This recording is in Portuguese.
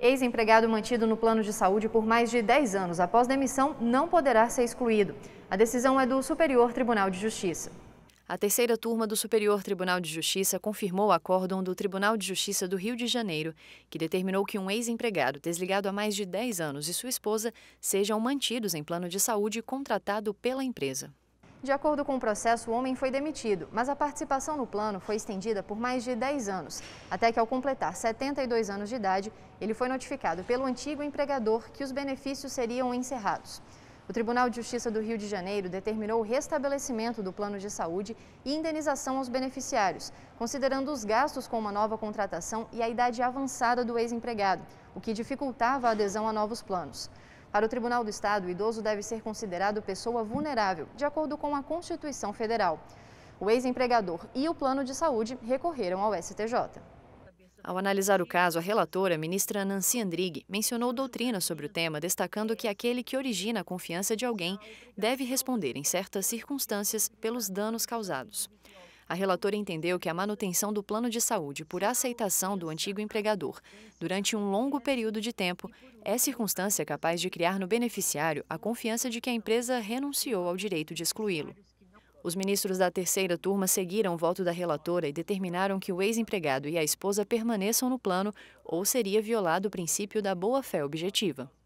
Ex-empregado mantido no plano de saúde por mais de 10 anos após demissão não poderá ser excluído. A decisão é do Superior Tribunal de Justiça. A terceira turma do Superior Tribunal de Justiça confirmou o acórdão do Tribunal de Justiça do Rio de Janeiro, que determinou que um ex-empregado desligado há mais de 10 anos e sua esposa sejam mantidos em plano de saúde contratado pela empresa. De acordo com o processo, o homem foi demitido, mas a participação no plano foi estendida por mais de 10 anos, até que, ao completar 72 anos de idade, ele foi notificado pelo antigo empregador que os benefícios seriam encerrados. O Tribunal de Justiça do Rio de Janeiro determinou o restabelecimento do plano de saúde e indenização aos beneficiários, considerando os gastos com uma nova contratação e a idade avançada do ex-empregado, o que dificultava a adesão a novos planos. Para o Tribunal do Estado, o idoso deve ser considerado pessoa vulnerável, de acordo com a Constituição Federal. O ex-empregador e o plano de saúde recorreram ao STJ. Ao analisar o caso, a relatora, a ministra Nancy Andrighi, mencionou doutrina sobre o tema, destacando que aquele que origina a confiança de alguém deve responder, em certas circunstâncias, pelos danos causados. A relatora entendeu que a manutenção do plano de saúde por aceitação do antigo empregador durante um longo período de tempo é circunstância capaz de criar no beneficiário a confiança de que a empresa renunciou ao direito de excluí-lo. Os ministros da terceira turma seguiram o voto da relatora e determinaram que o ex-empregado e a esposa permaneçam no plano ou seria violado o princípio da boa-fé objetiva.